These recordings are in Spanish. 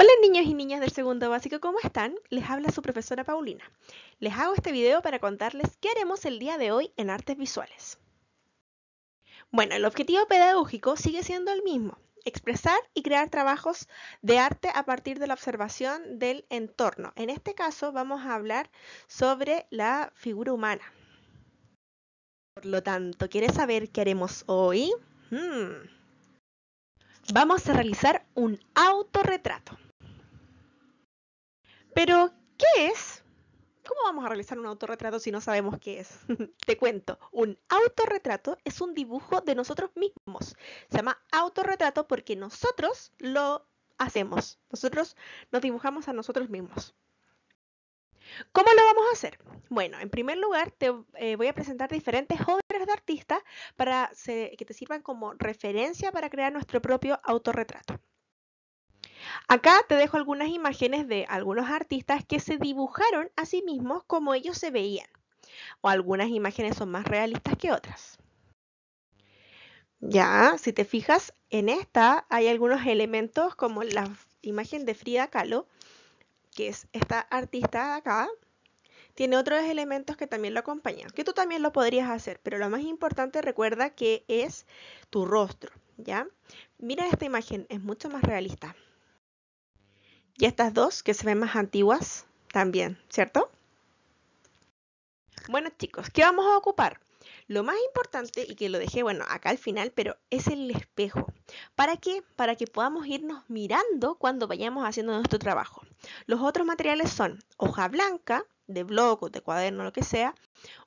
Hola niños y niñas del segundo básico, ¿cómo están? Les habla su profesora Paulina. Les hago este video para contarles qué haremos el día de hoy en artes visuales. Bueno, el objetivo pedagógico sigue siendo el mismo, expresar y crear trabajos de arte a partir de la observación del entorno. En este caso vamos a hablar sobre la figura humana. Por lo tanto, ¿quieres saber qué haremos hoy? Hmm. Vamos a realizar un autorretrato. Pero, ¿qué es? ¿Cómo vamos a realizar un autorretrato si no sabemos qué es? Te cuento, un autorretrato es un dibujo de nosotros mismos. Se llama autorretrato porque nosotros lo hacemos. Nosotros nos dibujamos a nosotros mismos. ¿Cómo lo vamos a hacer? Bueno, en primer lugar te eh, voy a presentar diferentes obras de artistas para que te sirvan como referencia para crear nuestro propio autorretrato. Acá te dejo algunas imágenes de algunos artistas que se dibujaron a sí mismos como ellos se veían. O algunas imágenes son más realistas que otras. Ya, si te fijas, en esta hay algunos elementos como la imagen de Frida Kahlo, que es esta artista de acá, tiene otros elementos que también lo acompañan, que tú también lo podrías hacer, pero lo más importante recuerda que es tu rostro, ¿ya? Mira esta imagen, es mucho más realista. Y estas dos que se ven más antiguas también, ¿cierto? Bueno chicos, ¿qué vamos a ocupar? Lo más importante y que lo dejé, bueno, acá al final, pero es el espejo. ¿Para qué? Para que podamos irnos mirando cuando vayamos haciendo nuestro trabajo. Los otros materiales son hoja blanca, de bloco, o de cuaderno, lo que sea,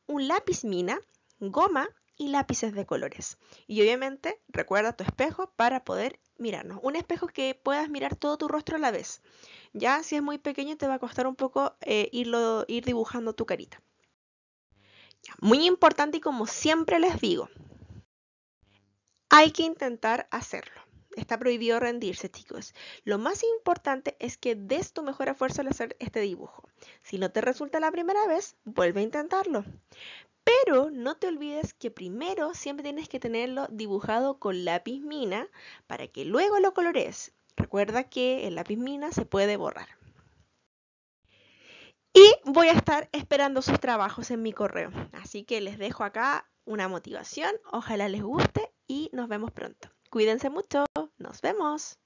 un lápiz mina, goma y lápices de colores. Y obviamente recuerda tu espejo para poder mirarnos. Un espejo que puedas mirar todo tu rostro a la vez. Ya si es muy pequeño te va a costar un poco eh, irlo, ir dibujando tu carita. Muy importante y como siempre les digo, hay que intentar hacerlo. Está prohibido rendirse, chicos. Lo más importante es que des tu mejor esfuerzo al hacer este dibujo. Si no te resulta la primera vez, vuelve a intentarlo. Pero no te olvides que primero siempre tienes que tenerlo dibujado con lápiz mina para que luego lo colores. Recuerda que el lápiz mina se puede borrar. Y voy a estar esperando sus trabajos en mi correo. Así que les dejo acá una motivación. Ojalá les guste y nos vemos pronto. Cuídense mucho. Nos vemos.